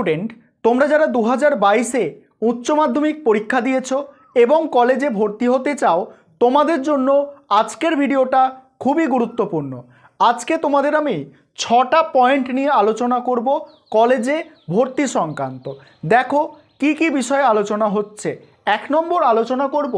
Student তোমরা যারা দু হাজার বাইশে উচ্চ মাধ্যমিক পরীক্ষা দিয়েছ এবং কলেজে ভর্তি হতে চাও তোমাদের জন্য আজকের ভিডিওটা খুবই গুরুত্বপূর্ণ আজকে তোমাদের আমি ছটা পয়েন্ট নিয়ে আলোচনা করব কলেজে ভর্তি সংক্রান্ত দেখো কি কি বিষয়ে আলোচনা হচ্ছে এক নম্বর আলোচনা করব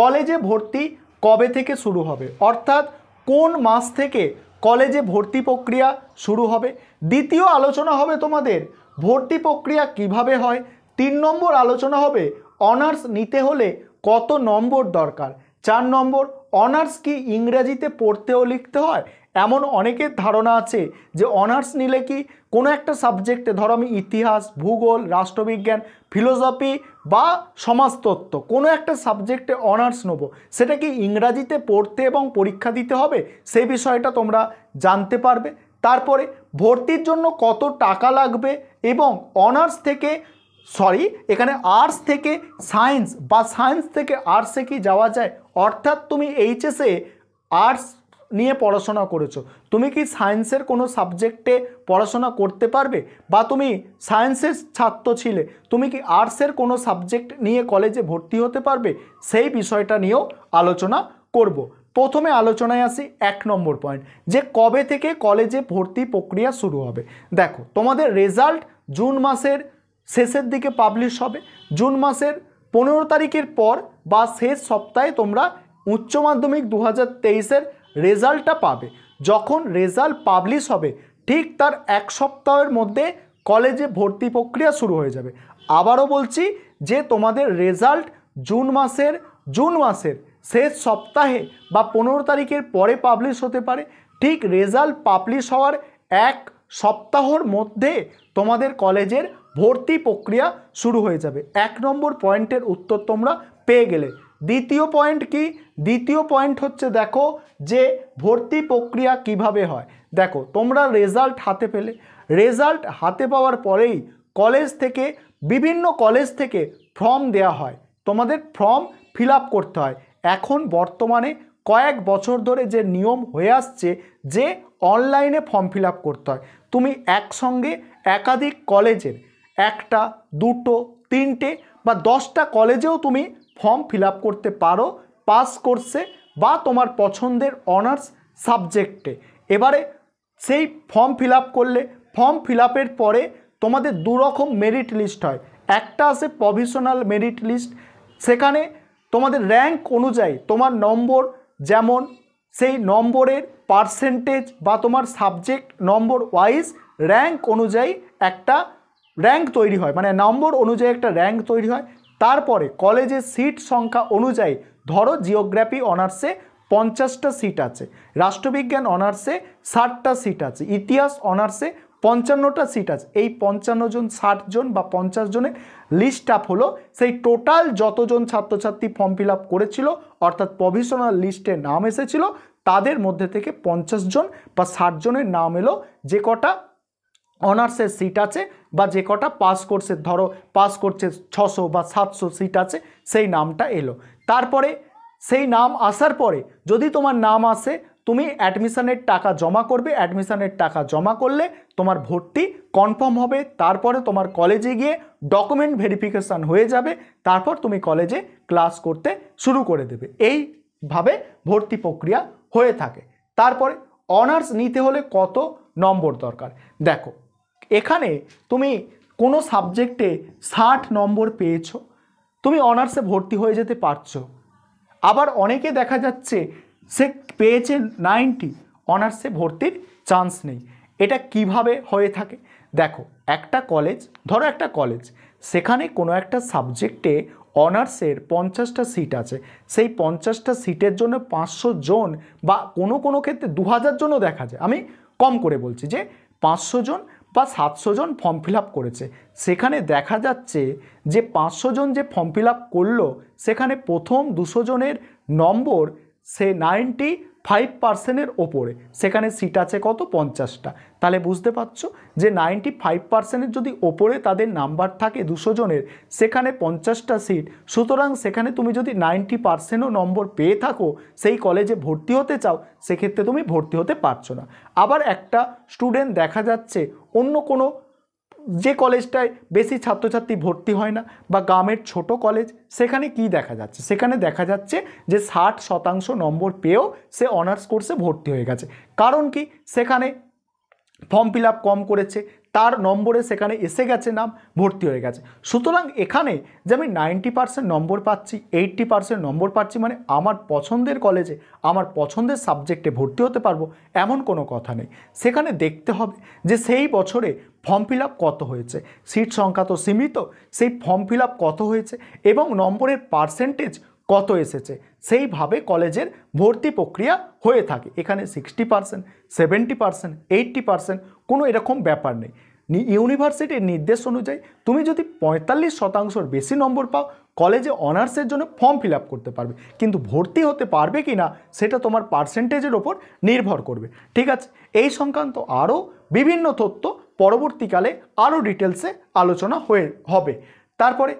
কলেজে ভর্তি কবে থেকে শুরু হবে অর্থাৎ কোন মাস থেকে কলেজে ভর্তি প্রক্রিয়া শুরু হবে দ্বিতীয় আলোচনা হবে তোমাদের ভর্তি প্রক্রিয়া কিভাবে হয় তিন নম্বর আলোচনা হবে অনার্স নিতে হলে কত নম্বর দরকার চার নম্বর অনার্স কি ইংরেজিতে পড়তেও লিখতে হয় এমন অনেকের ধারণা আছে যে অনার্স নিলে কি কোনো একটা সাবজেক্টে ধরো আমি ইতিহাস ভূগোল রাষ্ট্রবিজ্ঞান ফিলোসফি বা সমাজতত্ত্ব কোনো একটা সাবজেক্টে অনার্স নেবো সেটা কি ইংরাজিতে পড়তে এবং পরীক্ষা দিতে হবে সেই বিষয়টা তোমরা জানতে পারবে তারপরে ভর্তির জন্য কত টাকা লাগবে এবং অনার্স থেকে সরি এখানে আর্টস থেকে সায়েন্স বা সায়েন্স থেকে আর্টসে কি যাওয়া যায় অর্থাৎ তুমি এইচএসে আর্টস নিয়ে পড়াশোনা করেছো তুমি কি সায়েন্সের কোনো সাবজেক্টে পড়াশোনা করতে পারবে বা তুমি সায়েন্সের ছাত্র ছিলে তুমি কি আর্টসের কোনো সাবজেক্ট নিয়ে কলেজে ভর্তি হতে পারবে সেই বিষয়টা নিয়েও আলোচনা করব। প্রথমে আলোচনায় আসি এক নম্বর পয়েন্ট যে কবে থেকে কলেজে ভর্তি প্রক্রিয়া শুরু হবে দেখো তোমাদের রেজাল্ট জুন মাসের শেষের দিকে পাবলিশ হবে জুন মাসের পনেরো তারিখের পর বা শেষ সপ্তাহে তোমরা উচ্চ মাধ্যমিক দু হাজার তেইশের রেজাল্টটা পাবে যখন রেজাল্ট পাবলিশ হবে ঠিক তার এক সপ্তাহের মধ্যে কলেজে ভর্তি প্রক্রিয়া শুরু হয়ে যাবে আবারও বলছি যে তোমাদের রেজাল্ট জুন মাসের জুন মাসের শেষ সপ্তাহে বা পনেরো তারিখের পরে পাবলিশ হতে পারে ঠিক রেজাল্ট পাবলিশ হওয়ার এক সপ্তাহর মধ্যে তোমাদের কলেজের ভর্তি প্রক্রিয়া শুরু হয়ে যাবে এক নম্বর পয়েন্টের উত্তর তোমরা পেয়ে গেলে দ্বিতীয় পয়েন্ট কি দ্বিতীয় পয়েন্ট হচ্ছে দেখো যে ভর্তি প্রক্রিয়া কিভাবে হয় দেখো তোমরা রেজাল্ট হাতে পেলে রেজাল্ট হাতে পাওয়ার পরেই কলেজ থেকে বিভিন্ন কলেজ থেকে ফর্ম দেয়া হয় তোমাদের ফর্ম ফিল করতে হয় এখন বর্তমানে কয়েক বছর ধরে যে নিয়ম হয়ে আসছে যে অনলাইনে ফর্ম ফিল করতে হয় তুমি একসঙ্গে একাধিক কলেজের একটা দুটো তিনটে বা দশটা কলেজেও তুমি ফর্ম ফিল করতে পারো পাস কোর্সে বা তোমার পছন্দের অনার্স সাবজেক্টে এবারে সেই ফর্ম ফিল করলে ফর্ম ফিল পরে তোমাদের দুরকম মেরিট লিস্ট হয় একটা আছে প্রভিশনাল মেরিট লিস্ট সেখানে তোমাদের র্যাঙ্ক অনুযায়ী তোমার নম্বর যেমন সেই নম্বরের পার্সেন্টেজ বা তোমার সাবজেক্ট নম্বর ওয়াইজ র্যাঙ্ক অনুযায়ী একটা র্যাঙ্ক তৈরি হয় মানে নম্বর অনুযায়ী একটা র্যাঙ্ক তৈরি হয় তারপরে কলেজে সিট সংখ্যা অনুযায়ী ধরো জিওগ্রাফি অনার্সে পঞ্চাশটা সিট আছে রাষ্ট্রবিজ্ঞান অনার্সে ষাটটা সিট আছে ইতিহাস অনার্সে পঞ্চান্নটা সিট আছে এই পঞ্চান্ন জন ষাট জন বা পঞ্চাশ জনের লিস্ট আপ হলো সেই টোটাল যতজন ছাত্রছাত্রী ফর্ম ফিল আপ করেছিল অর্থাৎ প্রভিশনাল লিস্টে নাম এসেছিল তাদের মধ্যে থেকে পঞ্চাশ জন বা ষাট জনের নাম এলো যে কটা অনার্সের সিট আছে বা যে কটা পাস কোর্সের ধরো পাস কোর্সের ছশো বা সাতশো সিট আছে সেই নামটা এলো তারপরে সেই নাম আসার পরে যদি তোমার নাম আসে তুমি অ্যাডমিশানের টাকা জমা করবে অ্যাডমিশানের টাকা জমা করলে তোমার ভর্তি কনফার্ম হবে তারপরে তোমার কলেজে গিয়ে ডকুমেন্ট ভেরিফিকেশান হয়ে যাবে তারপর তুমি কলেজে ক্লাস করতে শুরু করে দেবে এইভাবে ভর্তি প্রক্রিয়া হয়ে থাকে তারপরে অনার্স নিতে হলে কত নম্বর দরকার দেখো এখানে তুমি কোনো সাবজেক্টে ষাট নম্বর পেয়েছো তুমি অনার্সে ভর্তি হয়ে যেতে পারছো আবার অনেকে দেখা যাচ্ছে সে পেয়েছে নাইনটি অনার্সে ভর্তির চান্স নেই এটা কিভাবে হয়ে থাকে দেখো একটা কলেজ ধরো একটা কলেজ সেখানে কোনো একটা সাবজেক্টে অনার্সের পঞ্চাশটা সিট আছে সেই পঞ্চাশটা সিটের জন্য পাঁচশো জন বা কোনো কোনো ক্ষেত্রে দু হাজার জনও দেখা যায় আমি কম করে বলছি যে পাঁচশো জন বা সাতশো জন ফর্ম ফিল করেছে সেখানে দেখা যাচ্ছে যে পাঁচশো জন যে ফর্ম ফিল করলো সেখানে প্রথম দুশো জনের নম্বর সে নাইনটি ফাইভ পার্সেন্টের ওপরে সেখানে সিট আছে কত পঞ্চাশটা তাহলে বুঝতে পারছো যে নাইনটি ফাইভ পার্সেন্টের যদি ওপরে তাদের নাম্বার থাকে দুশো জনের সেখানে পঞ্চাশটা সিট সুতরাং সেখানে তুমি যদি নাইনটি পার্সেন্টও নম্বর পেয়ে থাকো সেই কলেজে ভর্তি হতে চাও সেক্ষেত্রে তুমি ভর্তি হতে পারছো না আবার একটা স্টুডেন্ট দেখা যাচ্ছে অন্য কোনো যে কলেজটায় বেশি ছাত্রছাত্রী ভর্তি হয় না বা গ্রামের ছোট কলেজ সেখানে কি দেখা যাচ্ছে সেখানে দেখা যাচ্ছে যে ষাট শতাংশ নম্বর পেয়েও সে অনার্স কোর্সে ভর্তি হয়ে গেছে কারণ কি সেখানে ফর্ম ফিল কম করেছে তার নম্বরে সেখানে এসে গেছে নাম ভর্তি হয়ে গেছে সুতরাং এখানে যে আমি নাইনটি পার্সেন্ট নম্বর পাচ্ছি এইট্টি পার্সেন্ট নম্বর পাচ্ছি মানে আমার পছন্দের কলেজে আমার পছন্দের সাবজেক্টে ভর্তি হতে পারবো এমন কোনো কথা নেই সেখানে দেখতে হবে যে সেই বছরে ফর্ম ফিল কত হয়েছে সিট সংখ্যা তো সীমিত সেই ফর্ম ফিল কত হয়েছে এবং নম্বরের পার্সেন্টেজ কত এসেছে সেইভাবে কলেজের ভর্তি প্রক্রিয়া হয়ে থাকে এখানে sixty percent seventy percent eighty percent কোনো এরকম ব্যাপার নেই ইউনিভার্সিটির নির্দেশ অনুযায়ী তুমি যদি পঁয়তাল্লিশ শতাংশর বেশি নম্বর পাও কলেজে অনার্সের জন্য ফর্ম ফিল করতে পারবে কিন্তু ভর্তি হতে পারবে কি না সেটা তোমার পার্সেন্টেজের ওপর নির্ভর করবে ঠিক আছে এই সংক্রান্ত আরও বিভিন্ন তথ্য পরবর্তীকালে আরও ডিটেলসে আলোচনা হয়ে হবে তারপরে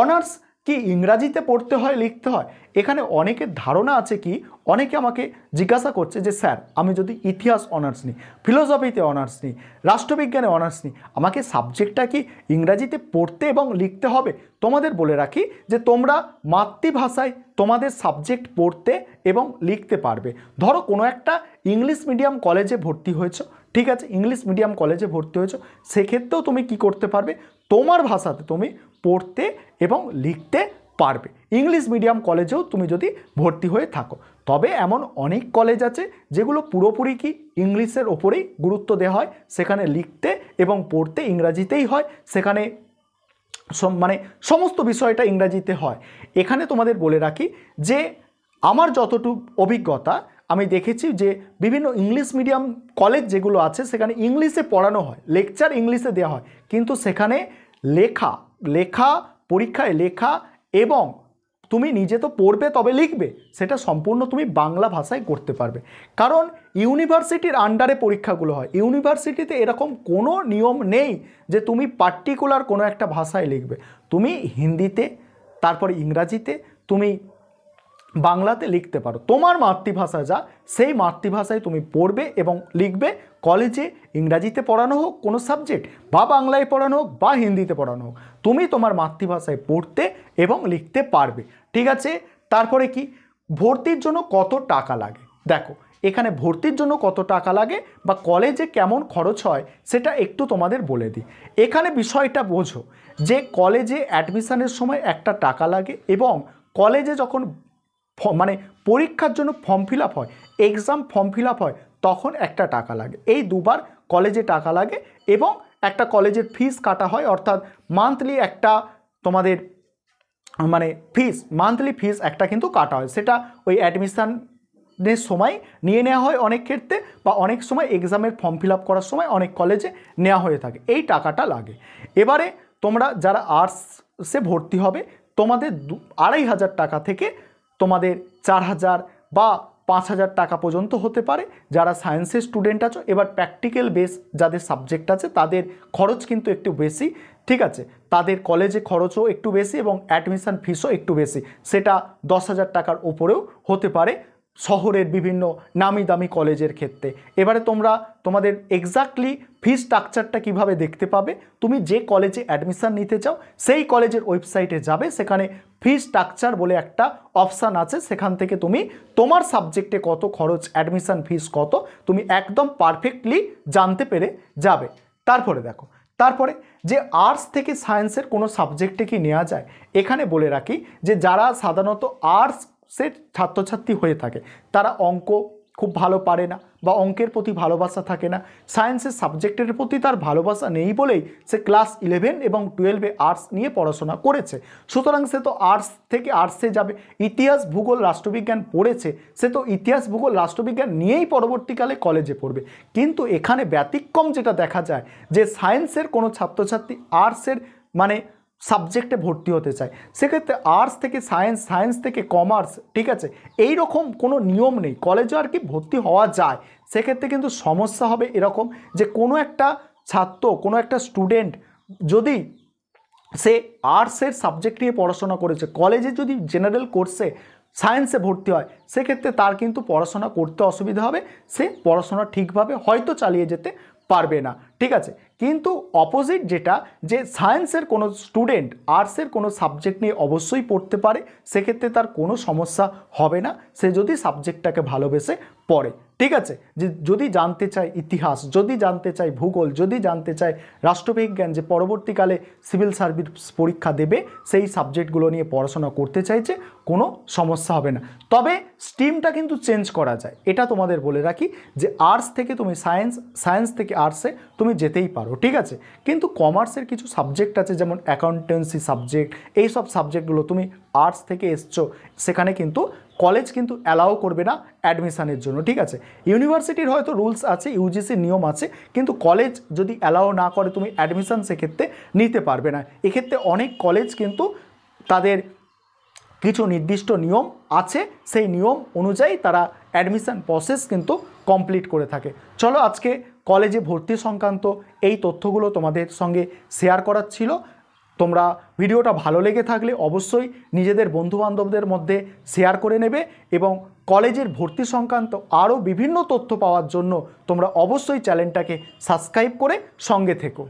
অনার্স কি ইংরাজিতে পড়তে হয় লিখতে হয় এখানে অনেকের ধারণা আছে কি অনেকে আমাকে জিজ্ঞাসা করছে যে স্যার আমি যদি ইতিহাস অনার্স নিই ফিলোসফিতে অনার্স নিই রাষ্ট্রবিজ্ঞানে অনার্স নিই আমাকে সাবজেক্টটা কি ইংরাজিতে পড়তে এবং লিখতে হবে তোমাদের বলে রাখি যে তোমরা মাতৃভাষায় তোমাদের সাবজেক্ট পড়তে এবং লিখতে পারবে ধরো কোনো একটা ইংলিশ মিডিয়াম কলেজে ভর্তি হয়েছো ঠিক আছে ইংলিশ মিডিয়াম কলেজে ভর্তি হয়েছো সেক্ষেত্রেও তুমি কি করতে পারবে তোমার ভাষাতে তুমি পড়তে এবং লিখতে পারবে ইংলিশ মিডিয়াম কলেজেও তুমি যদি ভর্তি হয়ে থাকো তবে এমন অনেক কলেজ আছে যেগুলো পুরোপুরি কি ইংলিশের ওপরেই গুরুত্ব দেওয়া হয় সেখানে লিখতে এবং পড়তে ইংরাজিতেই হয় সেখানে মানে সমস্ত বিষয়টা ইংরাজিতে হয় এখানে তোমাদের বলে রাখি যে আমার যতটুকু অভিজ্ঞতা আমি দেখেছি যে বিভিন্ন ইংলিশ মিডিয়াম কলেজ যেগুলো আছে সেখানে ইংলিশে পড়ানো হয় লেকচার ইংলিশে দেওয়া হয় কিন্তু সেখানে লেখা লেখা পরীক্ষায় লেখা এবং তুমি নিজে তো পড়বে তবে লিখবে সেটা সম্পূর্ণ তুমি বাংলা ভাষায় করতে পারবে কারণ ইউনিভার্সিটির আন্ডারে পরীক্ষাগুলো হয় ইউনিভার্সিটিতে এরকম কোনো নিয়ম নেই যে তুমি পার্টিকুলার কোনো একটা ভাষায় লিখবে তুমি হিন্দিতে তারপর ইংরাজিতে তুমি বাংলাতে লিখতে পারো তোমার মাতৃভাষা যা সেই মাতৃভাষায় তুমি পড়বে এবং লিখবে কলেজে ইংরাজিতে পড়ানো হোক কোনো সাবজেক্ট বা বাংলায় পড়ানো হোক বা হিন্দিতে পড়ানো হোক তুমি তোমার মাতৃভাষায় পড়তে এবং লিখতে পারবে ঠিক আছে তারপরে কি ভর্তির জন্য কত টাকা লাগে দেখো এখানে ভর্তির জন্য কত টাকা লাগে বা কলেজে কেমন খরচ হয় সেটা একটু তোমাদের বলে দিই এখানে বিষয়টা বোঝো যে কলেজে অ্যাডমিশানের সময় একটা টাকা লাগে এবং কলেজে যখন মানে পরীক্ষার জন্য ফর্ম ফিল হয় এক্সাম ফর্ম ফিল হয় তখন একটা টাকা লাগে এই দুবার কলেজে টাকা লাগে এবং একটা কলেজের ফিস কাটা হয় অর্থাৎ মান্থলি একটা তোমাদের মানে ফিস মান্থলি ফিস একটা কিন্তু কাটা হয় সেটা ওই অ্যাডমিশান সময় নিয়ে নেওয়া হয় অনেক ক্ষেত্রে বা অনেক সময় এক্সামের ফর্ম ফিল করার সময় অনেক কলেজে নেওয়া হয়ে থাকে এই টাকাটা লাগে এবারে তোমরা যারা আর্টসে ভর্তি হবে তোমাদের আড়াই হাজার টাকা থেকে তোমাদের চার হাজার বা পাঁচ হাজার টাকা পর্যন্ত হতে পারে যারা সায়েন্সের স্টুডেন্ট আছো এবার প্র্যাকটিক্যাল বেস যাদের সাবজেক্ট আছে তাদের খরচ কিন্তু একটু বেশি ঠিক আছে তাদের কলেজে খরচও একটু বেশি এবং অ্যাডমিশান ফিসও একটু বেশি সেটা দশ হাজার টাকার ওপরেও হতে পারে শহরের বিভিন্ন নামি দামি কলেজের ক্ষেত্রে এবারে তোমরা তোমাদের এক্স্যাক্টলি ফি স্ট্রাকচারটা কিভাবে দেখতে পাবে তুমি যে কলেজে অ্যাডমিশান নিতে চাও সেই কলেজের ওয়েবসাইটে যাবে সেখানে ফি স্ট্রাকচার বলে একটা অপশান আছে সেখান থেকে তুমি তোমার সাবজেক্টে কত খরচ অ্যাডমিশান ফিস কত তুমি একদম পারফেক্টলি জানতে পেরে যাবে তারপরে দেখো তারপরে যে আর্টস থেকে সায়েন্সের কোনো সাবজেক্টে কি নেওয়া যায় এখানে বলে রাখি যে যারা সাধারণত আর্টস সেট ছাত্রছাত্রী হয়ে থাকে তারা অঙ্ক খুব ভালো পারে না বা অঙ্কের প্রতি ভালোবাসা থাকে না সায়েন্সের সাবজেক্টের প্রতি তার ভালোবাসা নেই বলেই সে ক্লাস ইলেভেন এবং টুয়েলভে আর্টস নিয়ে পড়াশোনা করেছে সুতরাং সে তো আর্টস থেকে আর্টসে যাবে ইতিহাস ভূগোল রাষ্ট্রবিজ্ঞান পড়েছে সে তো ইতিহাস ভূগোল রাষ্ট্রবিজ্ঞান নিয়েই পরবর্তীকালে কলেজে পড়বে কিন্তু এখানে ব্যতিক্রম যেটা দেখা যায় যে সায়েন্সের কোনো ছাত্রছাত্রী আর্টসের মানে সাবজেক্টে ভর্তি হতে চায় সেক্ষেত্রে আর্টস থেকে সায়েন্স সায়েন্স থেকে কমার্স ঠিক আছে এই রকম কোনো নিয়ম নেই কলেজে আর কি ভর্তি হওয়া যায় সেক্ষেত্রে কিন্তু সমস্যা হবে এরকম যে কোনো একটা ছাত্র কোনো একটা স্টুডেন্ট যদি সে আর্টসের সাবজেক্ট নিয়ে পড়াশোনা করেছে কলেজে যদি জেনারেল কোর্সে সায়েন্সে ভর্তি হয় সেক্ষেত্রে তার কিন্তু পড়াশোনা করতে অসুবিধা হবে সে পড়াশোনা ঠিকভাবে হয়তো চালিয়ে যেতে পারবে না ঠিক আছে কিন্তু অপোজিট যেটা যে সায়েন্সের কোনো স্টুডেন্ট আর্টসের কোনো সাবজেক্ট নিয়ে অবশ্যই পড়তে পারে সেক্ষেত্রে তার কোনো সমস্যা হবে না সে যদি সাবজেক্টটাকে ভালোবেসে পড়ে ঠিক আছে যে যদি জানতে চায় ইতিহাস যদি জানতে চায় ভূগোল যদি জানতে চায় রাষ্ট্রবিজ্ঞান যে পরবর্তীকালে সিভিল সার্ভিস পরীক্ষা দেবে সেই সাবজেক্টগুলো নিয়ে পড়াশোনা করতে চাইছে কোনো সমস্যা হবে না তবে স্ট্রিমটা কিন্তু চেঞ্জ করা যায় এটা তোমাদের বলে রাখি যে আর্টস থেকে তুমি সায়েন্স সায়েন্স থেকে আর্টসে তুমি যেতেই পারো ঠিক আছে কিন্তু কমার্সের কিছু সাবজেক্ট আছে যেমন অ্যাকাউন্টেন্সি সাবজেক্ট এই সব সাবজেক্টগুলো তুমি আর্টস থেকে এসছো সেখানে কিন্তু কলেজ কিন্তু অ্যালাউ করবে না অ্যাডমিশানের জন্য ঠিক আছে ইউনিভার্সিটির হয়তো রুলস আছে ইউজিসি নিয়ম আছে কিন্তু কলেজ যদি অ্যালাউ না করে তুমি অ্যাডমিশান সেক্ষেত্রে নিতে পারবে না এক্ষেত্রে অনেক কলেজ কিন্তু তাদের কিছু নির্দিষ্ট নিয়ম আছে সেই নিয়ম অনুযায়ী তারা অ্যাডমিশান প্রসেস কিন্তু কমপ্লিট করে থাকে চলো আজকে কলেজে ভর্তি সংক্রান্ত এই তথ্যগুলো তোমাদের সঙ্গে শেয়ার করার ছিল তোমরা ভিডিওটা ভালো লেগে থাকলে অবশ্যই নিজেদের বন্ধুবান্ধবদের মধ্যে শেয়ার করে নেবে এবং কলেজের ভর্তি সংক্রান্ত আরও বিভিন্ন তথ্য পাওয়ার জন্য তোমরা অবশ্যই চ্যানেলটাকে সাবস্ক্রাইব করে সঙ্গে থেকো